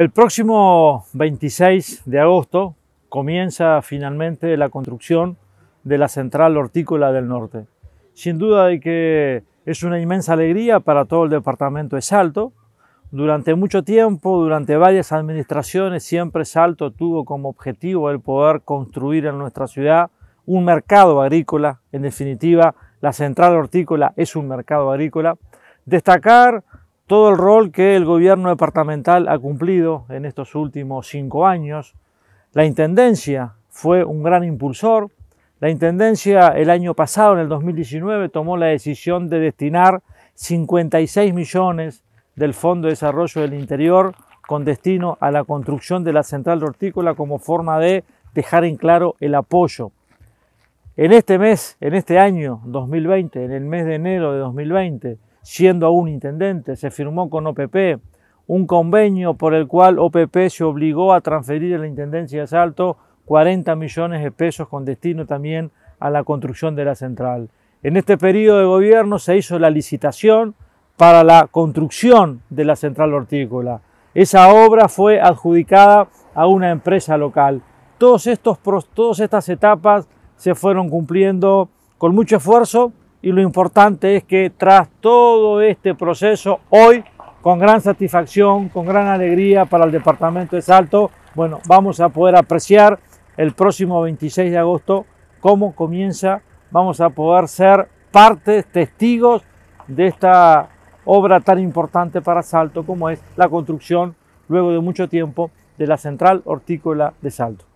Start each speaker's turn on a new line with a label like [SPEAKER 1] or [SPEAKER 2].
[SPEAKER 1] El próximo 26 de agosto comienza finalmente la construcción de la central hortícola del norte. Sin duda de que es una inmensa alegría para todo el departamento de Salto. Durante mucho tiempo, durante varias administraciones, siempre Salto tuvo como objetivo el poder construir en nuestra ciudad un mercado agrícola. En definitiva, la central hortícola es un mercado agrícola. Destacar todo el rol que el gobierno departamental ha cumplido en estos últimos cinco años. La Intendencia fue un gran impulsor. La Intendencia el año pasado, en el 2019, tomó la decisión de destinar 56 millones del Fondo de Desarrollo del Interior con destino a la construcción de la central hortícola como forma de dejar en claro el apoyo. En este mes, en este año 2020, en el mes de enero de 2020, siendo aún intendente, se firmó con OPP un convenio por el cual OPP se obligó a transferir a la Intendencia de Salto 40 millones de pesos con destino también a la construcción de la central. En este periodo de gobierno se hizo la licitación para la construcción de la central hortícola. Esa obra fue adjudicada a una empresa local. Todos estos, todas estas etapas se fueron cumpliendo con mucho esfuerzo, y lo importante es que tras todo este proceso, hoy, con gran satisfacción, con gran alegría para el Departamento de Salto, bueno, vamos a poder apreciar el próximo 26 de agosto cómo comienza, vamos a poder ser partes, testigos de esta obra tan importante para Salto como es la construcción, luego de mucho tiempo, de la central hortícola de Salto.